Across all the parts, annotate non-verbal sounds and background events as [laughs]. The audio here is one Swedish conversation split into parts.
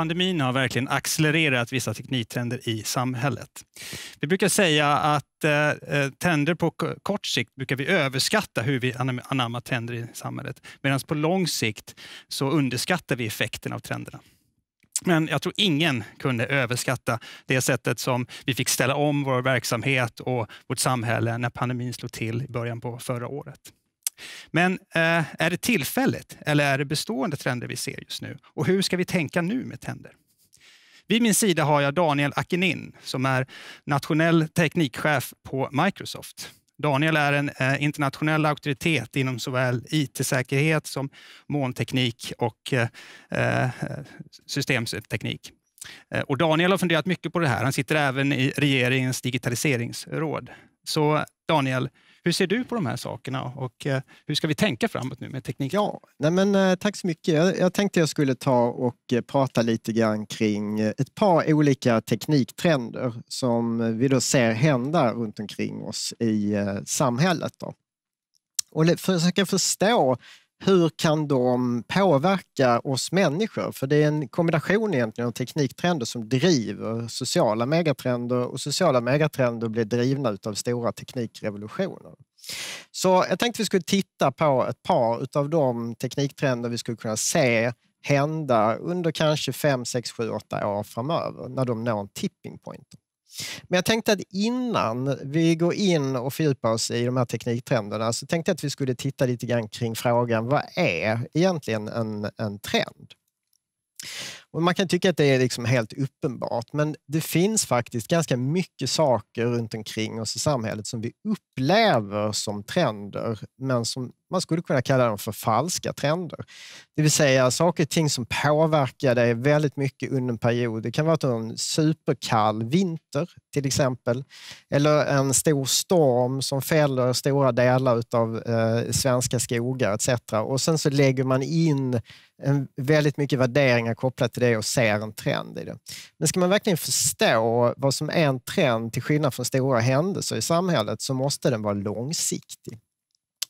pandemin har verkligen accelererat vissa tekniktrender i samhället. Vi brukar säga att eh, eh, trender på kort sikt brukar vi överskatta hur vi anammar trender i samhället. Medan på lång sikt så underskattar vi effekten av trenderna. Men jag tror ingen kunde överskatta det sättet som vi fick ställa om vår verksamhet och vårt samhälle när pandemin slog till i början på förra året. Men eh, är det tillfälligt eller är det bestående trender vi ser just nu? Och hur ska vi tänka nu med trender? Vid min sida har jag Daniel Akinin som är nationell teknikchef på Microsoft. Daniel är en eh, internationell auktoritet inom såväl IT-säkerhet som molnteknik och eh, eh systemteknik. Eh, och Daniel har funderat mycket på det här. Han sitter även i regeringens digitaliseringsråd. Så Daniel, hur ser du på de här sakerna och eh, hur ska vi tänka framåt nu med teknik? Ja, nej men, eh, tack så mycket. Jag, jag tänkte jag skulle ta och eh, prata lite grann kring ett par olika tekniktrender som vi då ser hända runt omkring oss i samhället. Då. Och försöka förstå hur kan de påverka oss människor? För det är en kombination egentligen av tekniktrender som driver sociala megatrender och sociala megatrender blir drivna av stora teknikrevolutioner. Så jag tänkte vi skulle titta på ett par av de tekniktrender vi skulle kunna se hända under kanske 5, 6, 7, 8 år framöver när de når en tipping point. Men jag tänkte att innan vi går in och fördjupar oss i de här tekniktrenderna så tänkte jag att vi skulle titta lite grann kring frågan vad är egentligen en, en trend? Och man kan tycka att det är liksom helt uppenbart, men det finns faktiskt ganska mycket saker runt omkring oss i samhället som vi upplever som trender, men som man skulle kunna kalla dem för falska trender. Det vill säga saker och ting som påverkar dig väldigt mycket under en period. Det kan vara en superkall vinter till exempel, eller en stor storm som fäller stora delar av eh, svenska skogar etc. Och sen så lägger man in en, väldigt mycket värderingar kopplat till det och ser en trend i det. Men ska man verkligen förstå vad som är en trend till skillnad från stora händelser i samhället så måste den vara långsiktig.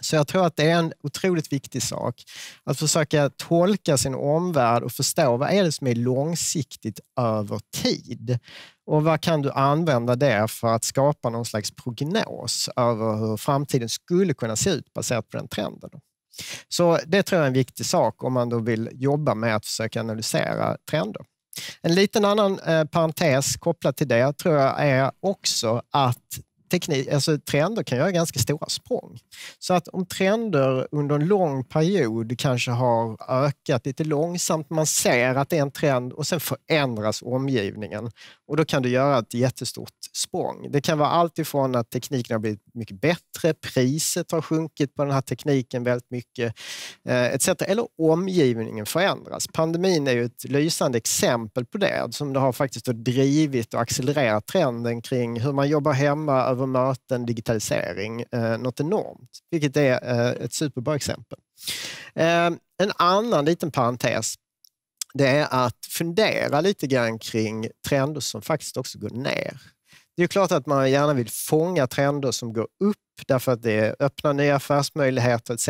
Så jag tror att det är en otroligt viktig sak att försöka tolka sin omvärld och förstå vad är det som är långsiktigt över tid och vad kan du använda det för att skapa någon slags prognos över hur framtiden skulle kunna se ut baserat på den trenden. Så det tror jag är en viktig sak om man då vill jobba med att försöka analysera trender. En liten annan eh, parentes kopplat till det tror jag är också att teknik, alltså trender kan göra ganska stora språng. Så att om trender under en lång period kanske har ökat lite långsamt, man ser att det är en trend och sen förändras omgivningen och då kan du göra ett jättestort språng. Det kan vara allt ifrån att tekniken har blivit mycket bättre, priset har sjunkit på den här tekniken väldigt mycket eh, etc. Eller omgivningen förändras. Pandemin är ju ett lysande exempel på det som det har faktiskt drivit och accelererat trenden kring hur man jobbar hemma behöver möten, digitalisering, eh, något enormt, vilket är eh, ett superbra exempel. Eh, en annan liten parentes det är att fundera lite grann kring trender som faktiskt också går ner. Det är klart att man gärna vill fånga trender som går upp därför att det öppnar nya affärsmöjligheter etc.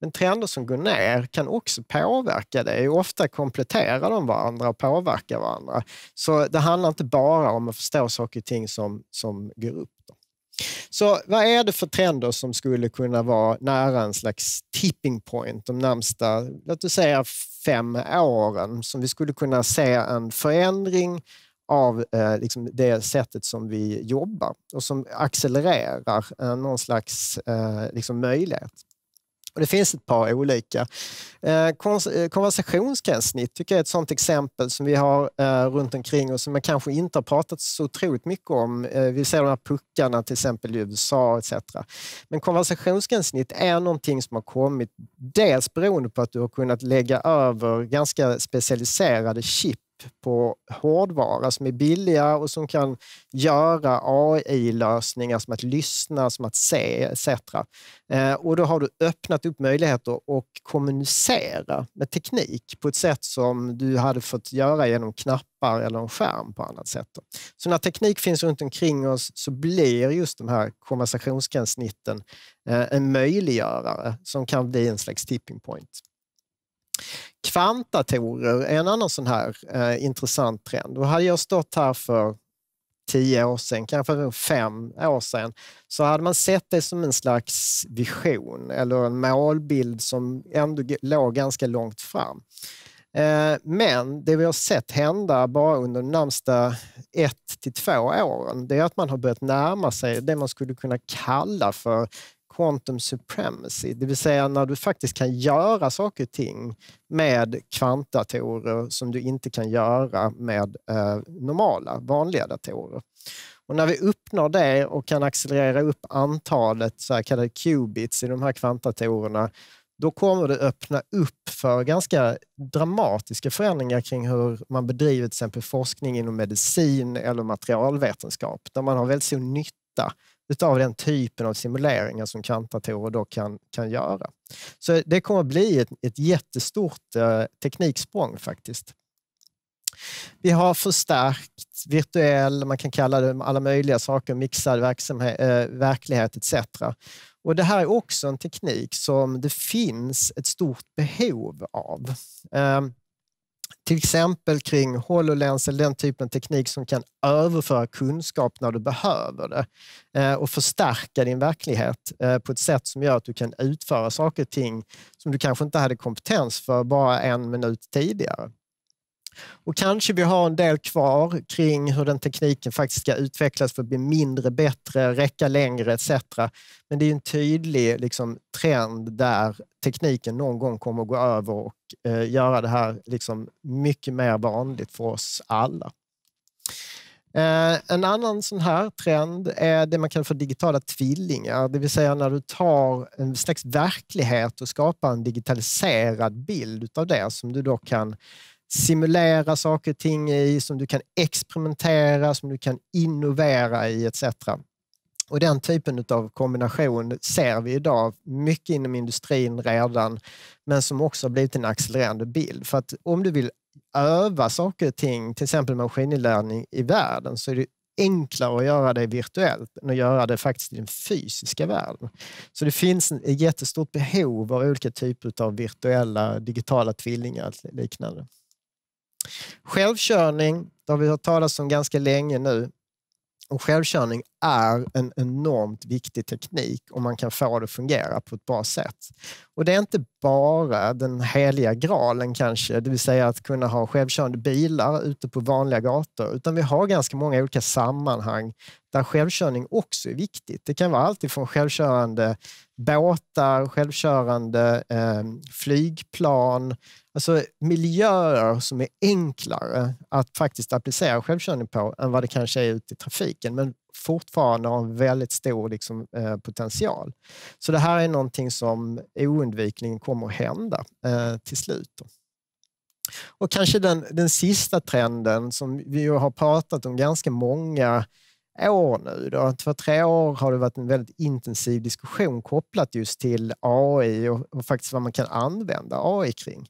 Men trender som går ner kan också påverka dig. Ofta kompletterar de varandra och påverkar varandra. Så det handlar inte bara om att förstå saker och ting som, som går upp så vad är det för trender som skulle kunna vara nära en slags tipping point de närmsta, låt oss säga fem åren, som vi skulle kunna se en förändring av eh, liksom det sättet som vi jobbar och som accelererar eh, någon slags eh, liksom möjlighet? Och det finns ett par olika. Eh, eh, konversationsgränssnitt tycker jag är ett sådant exempel som vi har eh, runt omkring och som man kanske inte har pratat så otroligt mycket om. Vi ser de här puckarna till exempel i USA etc. Men konversationsgränssnitt är någonting som har kommit dels beroende på att du har kunnat lägga över ganska specialiserade chip på hårdvara som är billiga och som kan göra AI-lösningar som att lyssna, som att se etc. Eh, och då har du öppnat upp möjligheter att kommunicera med teknik på ett sätt som du hade fått göra genom knappar eller en skärm på annat sätt. Så när teknik finns runt omkring oss så blir just de här konversationsgränssnitten eh, en möjliggörare som kan bli en slags tipping point kvantdatorer är en annan sån här eh, intressant trend. Och hade jag stått här för tio år sedan, kanske fem år sedan, så hade man sett det som en slags vision eller en målbild som ändå låg ganska långt fram. Eh, men det vi har sett hända bara under de närmsta ett till två åren, det är att man har börjat närma sig det man skulle kunna kalla för quantum supremacy, det vill säga när du faktiskt kan göra saker och ting med kvantdatorer som du inte kan göra med eh, normala, vanliga datorer. Och när vi uppnår det och kan accelerera upp antalet så kallade qubits i de här kvantdatorerna, då kommer det öppna upp för ganska dramatiska förändringar kring hur man bedriver till exempel forskning inom medicin eller materialvetenskap, där man har väldigt stor nytta mesta utav den typen av simuleringar som kvantdatorer då kan, kan göra. Så det kommer att bli ett, ett jättestort eh, tekniksprång faktiskt. Vi har förstärkt virtuell, man kan kalla det alla möjliga saker, mixad eh, verklighet etc. Och Det här är också en teknik som det finns ett stort behov av. Eh, till exempel kring HoloLens eller den typen av teknik som kan överföra kunskap när du behöver det eh, och förstärka din verklighet eh, på ett sätt som gör att du kan utföra saker och ting som du kanske inte hade kompetens för bara en minut tidigare. Och kanske vi har en del kvar kring hur den tekniken faktiskt ska utvecklas för att bli mindre, bättre, räcka längre etc. Men det är en tydlig liksom, trend där tekniken någon gång kommer att gå över och eh, göra det här liksom, mycket mer vanligt för oss alla. Eh, en annan sån här trend är det man kallar för digitala tvillingar, det vill säga när du tar en slags verklighet och skapar en digitaliserad bild av det som du då kan simulera saker och ting i, som du kan experimentera, som du kan innovera i etc. Och Den typen av kombination ser vi idag mycket inom industrin redan, men som också har blivit en accelererande bild. För att om du vill öva saker och ting, till exempel maskininlärning i världen, så är det enklare att göra det virtuellt än att göra det faktiskt i den fysiska världen. Så det finns ett jättestort behov av olika typer av virtuella digitala tvillingar och liknande. Självkörning, det har vi hört talas om ganska länge nu. Och självkörning är en enormt viktig teknik om man kan få det att fungera på ett bra sätt. Och Det är inte bara den heliga graalen kanske, det vill säga att kunna ha självkörande bilar ute på vanliga gator, utan vi har ganska många olika sammanhang där självkörning också är viktigt. Det kan vara allt från självkörande båtar, självkörande eh, flygplan, alltså miljöer som är enklare att faktiskt applicera självkörning på än vad det kanske är ute i trafiken. Men fortfarande har en väldigt stor liksom, eh, potential. Så det här är någonting som oundvikligen kommer att hända eh, till slut. Då. Och kanske den, den sista trenden som vi har pratat om ganska många år nu. Då. Två, tre år har det varit en väldigt intensiv diskussion kopplat just till AI och, och faktiskt vad man kan använda AI kring.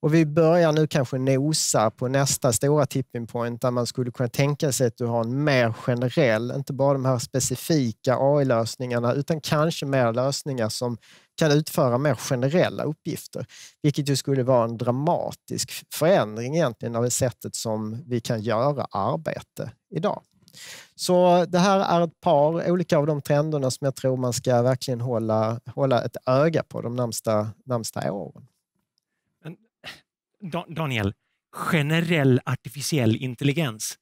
Och vi börjar nu kanske nosa på nästa stora tipping point där man skulle kunna tänka sig att du har en mer generell, inte bara de här specifika AI-lösningarna, utan kanske mer lösningar som kan utföra mer generella uppgifter, vilket ju skulle vara en dramatisk förändring egentligen av det sättet som vi kan göra arbete idag. Så det här är ett par olika av de trenderna som jag tror man ska verkligen hålla, hålla ett öga på de närmsta, närmsta åren. Eh, Daniel, generell artificiell intelligens.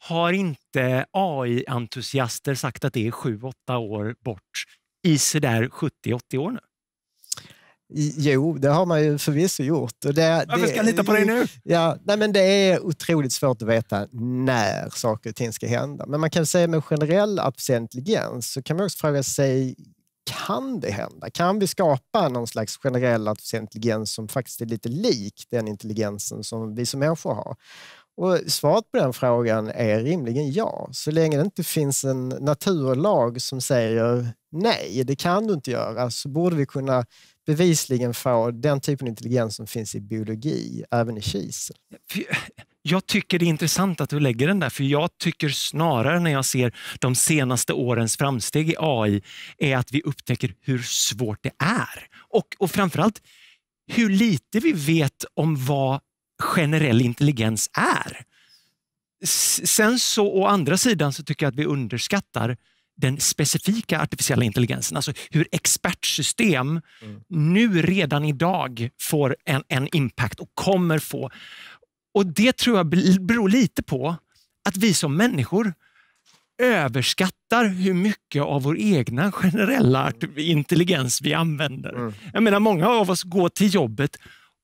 Har inte AI-entusiaster sagt att det är 7-8 år bort i sådär 70-80 år nu? Jo, det har man ju förvisso gjort. Och det, Varför det, ska jag lita på dig nu? Ja, nej men det är otroligt svårt att veta när saker och ting ska hända. Men man kan säga med generell artificiell intelligens så kan man också fråga sig kan det hända? Kan vi skapa någon slags generell artificiell intelligens som faktiskt är lite lik den intelligensen som vi som människor har? Och svaret på den frågan är rimligen ja, så länge det inte finns en naturlag som säger nej, det kan du inte göra, så borde vi kunna bevisligen få den typen av intelligens som finns i biologi, även i kisel. Jag tycker det är intressant att du lägger den där, för jag tycker snarare när jag ser de senaste årens framsteg i AI, är att vi upptäcker hur svårt det är. Och, och framförallt hur lite vi vet om vad generell intelligens är. Sen så å andra sidan så tycker jag att vi underskattar den specifika artificiella intelligensen, alltså hur expertsystem mm. nu redan idag får en, en impact och kommer få. Och Det tror jag beror lite på att vi som människor överskattar hur mycket av vår egna generella intelligens vi använder. Mm. Jag menar, många av oss går till jobbet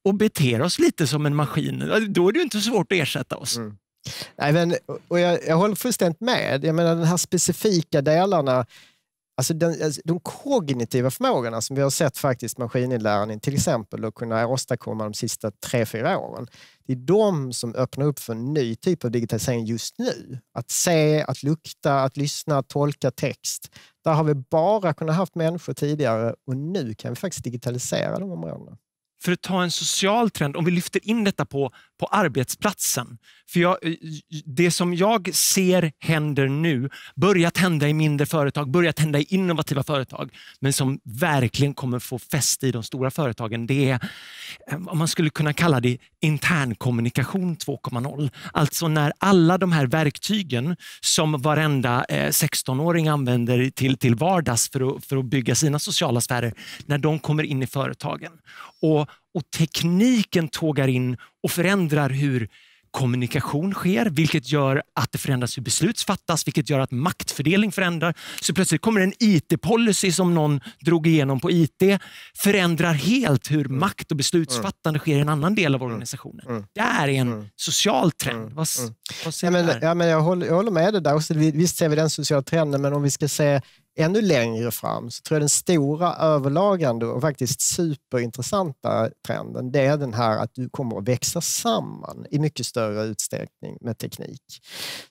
och beter oss lite som en maskin. Då är det inte svårt att ersätta oss. Mm. Nej, men, och jag, jag håller fullständigt med. Jag menar, de här specifika delarna, alltså, den, alltså de kognitiva förmågorna som vi har sett faktiskt maskininlärningen till exempel och kunna åstadkomma de sista tre, fyra åren. Det är de som öppnar upp för en ny typ av digitalisering just nu. Att se, att lukta, att lyssna, att tolka text. Där har vi bara kunnat haft människor tidigare och nu kan vi faktiskt digitalisera de områdena för att ta en social trend, om vi lyfter in detta på på arbetsplatsen. För jag, eh, det som jag ser händer nu, börjat hända i mindre företag, börjat hända i innovativa företag, men som verkligen kommer få fäste i de stora företagen, det är vad eh, man skulle kunna kalla det internkommunikation 2.0. Alltså när alla de här verktygen som varenda 16-åring eh, använder till, till vardags för att, för att bygga sina sociala sfärer, när de kommer in i företagen. Och, och tekniken tågar in och förändrar hur kommunikation sker, vilket gör att det förändras hur beslut fattas, vilket gör att maktfördelning förändras. Så plötsligt kommer en IT-policy som någon drog igenom på IT, förändrar helt hur mm. makt och beslutsfattande mm. sker i en annan del av mm. organisationen. Mm. Det här är en mm. social trend. Mm. Vad, vad ja, men, ja, men jag, håller, jag håller med dig där. Visst ser vi den sociala trenden, men om vi ska se ännu längre fram så tror jag den stora överlagande och faktiskt superintressanta trenden, det är den här att du kommer att växa samman i mycket större utsträckning med teknik.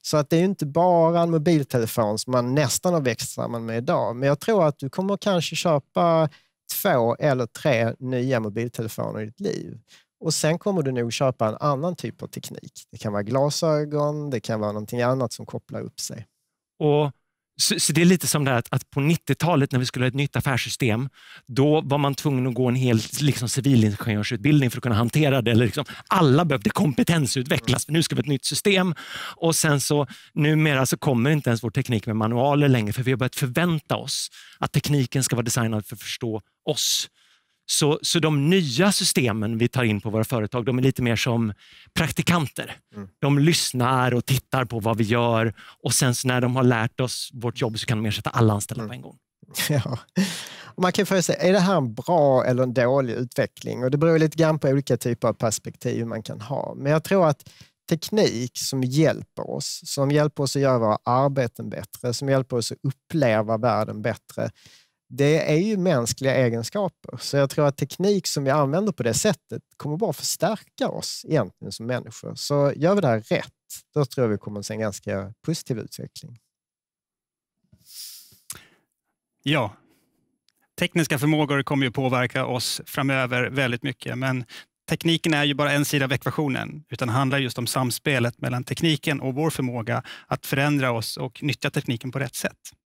Så att det är inte bara en mobiltelefon som man nästan har växt samman med idag, men jag tror att du kommer kanske köpa två eller tre nya mobiltelefoner i ditt liv. Och sen kommer du nog köpa en annan typ av teknik. Det kan vara glasögon, det kan vara någonting annat som kopplar upp sig. Och så, så, det är lite som det här att, att på 90-talet när vi skulle ha ett nytt affärssystem, då var man tvungen att gå en hel liksom, civilingenjörsutbildning för att kunna hantera det. Eller liksom, alla behövde kompetensutvecklas, för nu ska vi ha ett nytt system. Och sen så numera så kommer inte ens vår teknik med manualer längre, för vi har börjat förvänta oss att tekniken ska vara designad för att förstå oss så, så de nya systemen vi tar in på våra företag, de är lite mer som praktikanter. Mm. De lyssnar och tittar på vad vi gör och sen när de har lärt oss vårt jobb så kan de ersätta alla anställda mm. på en gång. [laughs] Ja. Man kan fråga sig, är det här en bra eller en dålig utveckling? Och Det beror lite grann på olika typer av perspektiv man kan ha. Men jag tror att teknik som hjälper oss, som hjälper oss att göra våra arbeten bättre, som hjälper oss att uppleva världen bättre, det är ju mänskliga egenskaper. Så jag tror att teknik som vi använder på det sättet kommer bara förstärka oss egentligen som människor. Så gör vi det här rätt, då tror jag vi kommer se en ganska positiv utveckling. Ja, tekniska förmågor kommer ju påverka oss framöver väldigt mycket, men tekniken är ju bara en sida av ekvationen, utan handlar just om samspelet mellan tekniken och vår förmåga att förändra oss och nyttja tekniken på rätt sätt.